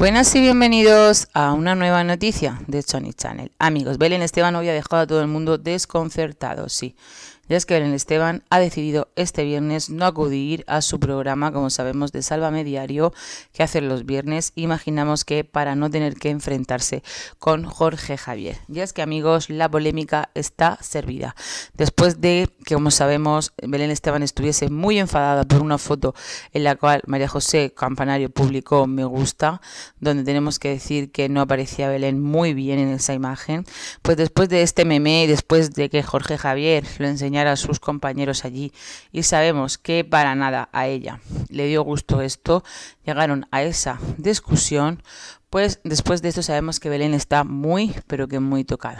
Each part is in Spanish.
Buenas y bienvenidos a una nueva noticia de Sony Channel. Amigos, Belén Esteban hoy ha dejado a todo el mundo desconcertado, sí ya es que Belén Esteban ha decidido este viernes no acudir a su programa, como sabemos, de Sálvame Diario, que hace los viernes, imaginamos que para no tener que enfrentarse con Jorge Javier. Ya es que, amigos, la polémica está servida. Después de que, como sabemos, Belén Esteban estuviese muy enfadada por una foto en la cual María José Campanario publicó Me gusta, donde tenemos que decir que no aparecía Belén muy bien en esa imagen, pues después de este meme y después de que Jorge Javier lo enseñara a sus compañeros allí y sabemos que para nada a ella le dio gusto esto, llegaron a esa discusión, pues después de esto sabemos que Belén está muy, pero que muy tocada.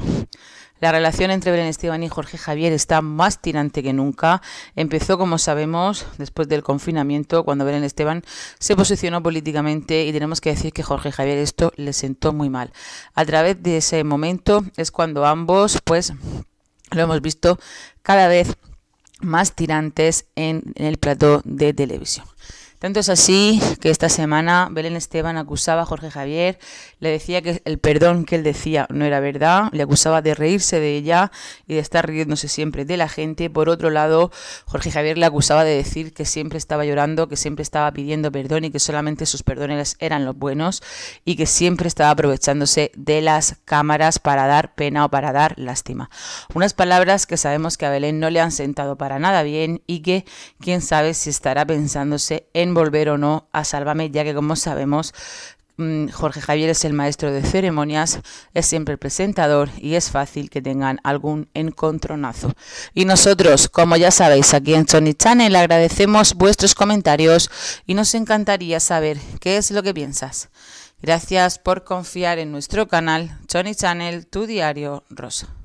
La relación entre Belén Esteban y Jorge Javier está más tirante que nunca. Empezó, como sabemos, después del confinamiento, cuando Belén Esteban se posicionó políticamente y tenemos que decir que Jorge Javier esto le sentó muy mal. A través de ese momento es cuando ambos, pues, lo hemos visto cada vez más tirantes en, el plató de televisión. Tanto es así que esta semana Belén Esteban acusaba a Jorge Javier, le decía que el perdón que él decía no era verdad, le acusaba de reírse de ella y de estar riéndose siempre de la gente. Por otro lado, Jorge Javier le acusaba de decir que siempre estaba llorando, que siempre estaba pidiendo perdón y que solamente sus perdones eran los buenos y que siempre estaba aprovechándose de las cámaras para dar pena o para dar lástima. Unas palabras que sabemos que a Belén no le han sentado para nada bien y que quién sabe si estará pensándose en volver o no a Sálvame, ya que como sabemos, mm, Jorge Javier es el maestro de ceremonias, es siempre el presentador y es fácil que tengan algún encontronazo. Y nosotros, como ya sabéis, aquí en Sony Channel agradecemos vuestros comentarios y nos encantaría saber qué es lo que piensas. Gracias por confiar en nuestro canal Sony Channel, tu diario rosa.